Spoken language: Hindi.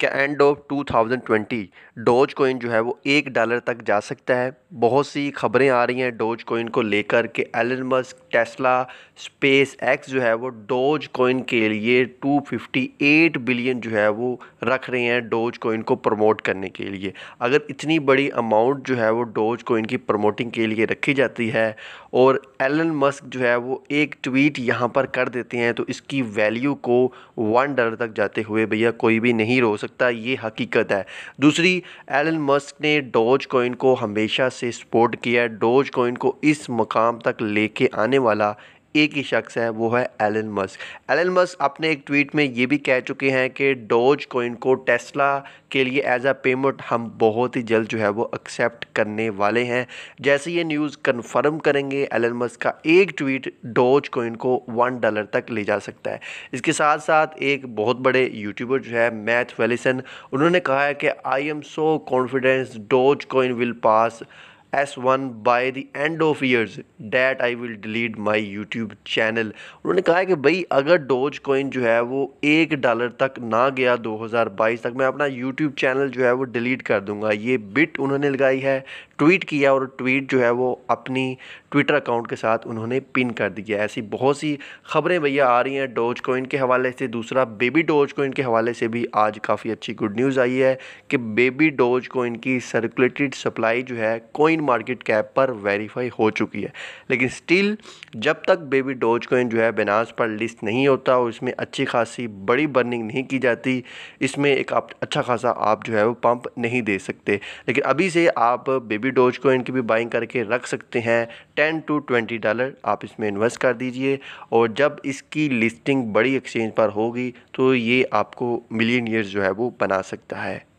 क्या एंड ऑफ 2020 डोज कोइन जो है वो एक डॉलर तक जा सकता है बहुत सी खबरें आ रही हैं डोज कोइन को लेकर के Elon Musk Tesla SpaceX जो है वो डोज कोइन के लिए 258 बिलियन जो है वो रख रहे हैं डोज कोइन को प्रमोट करने के लिए अगर इतनी बड़ी अमाउंट जो है वो डोज कोइन की प्रमोटिंग के लिए रखी जाती है और एलन मस्क जो है वो एक ट्वीट यहाँ पर कर देते हैं तो इसकी वैल्यू को वन डॉलर तक जाते हुए भैया कोई भी नहीं रो सकता सकता ये हकीकत है दूसरी एलन मस्क ने डोज कोइन को हमेशा से सपोर्ट किया है डोज कोइन को इस मकाम तक लेके आने वाला एक ही शख्स है वो है एलन मस्क एलन मस्क अपने एक ट्वीट में ये भी कह चुके हैं कि डोज कोइन को टेस्ला के लिए एज आ पेमेंट हम बहुत ही जल्द जो है वो एक्सेप्ट करने वाले हैं जैसे ये न्यूज़ कंफर्म करेंगे एलन मस्क का एक ट्वीट डोज कोइन को वन डॉलर तक ले जा सकता है इसके साथ साथ एक बहुत बड़े यूट्यूबर जो है मैथ वेलिसन उन्होंने कहा है कि I am so confidence Dogecoin will pass as one by the end of years that I will delete my YouTube channel उन्होंने कहा है कि भाई अगर डोज कोइन जो है वो एक डॉलर तक ना गया 2022 तक मैं अपना यूट्यूब चैनल जो है वो डिलीट कर दूंगा ये बिट उन्होंने लगाई है ट्वीट किया और ट्वीट जो है वो अपनी ट्विटर अकाउंट के साथ उन्होंने पिन कर दिया ऐसी बहुत सी खबरें भैया आ रही हैं डोज कोइन के हवाले से दूसरा बेबी डोज कोइन के हवाले से भी आज काफ़ी अच्छी गुड न्यूज़ आई है कि बेबी डोज कोइन की सर्कुलेटेड सप्लाई जो है कोइन बिटकॉइन मार्केट कैप पर वेरीफाई हो चुकी है लेकिन स्टिल जब तक बेबी डोज कॉइन जो है बेनास पर लिस्ट नहीं होता और इसमें अच्छी खासी बड़ी बर्निंग नहीं की जाती इसमें एक आप अच्छा खासा आप जो है वो पंप नहीं दे सकते लेकिन अभी से आप बेबी डोज कॉइन की भी बाइंग करके रख सकते हैं टेन टू ट्वेंटी डॉलर आप इसमें इन्वेस्ट कर दीजिए और जब इसकी लिस्टिंग बड़ी एक्सचेंज पर होगी तो ये आपको मिलियन ईयर्स जो है वो बना सकता है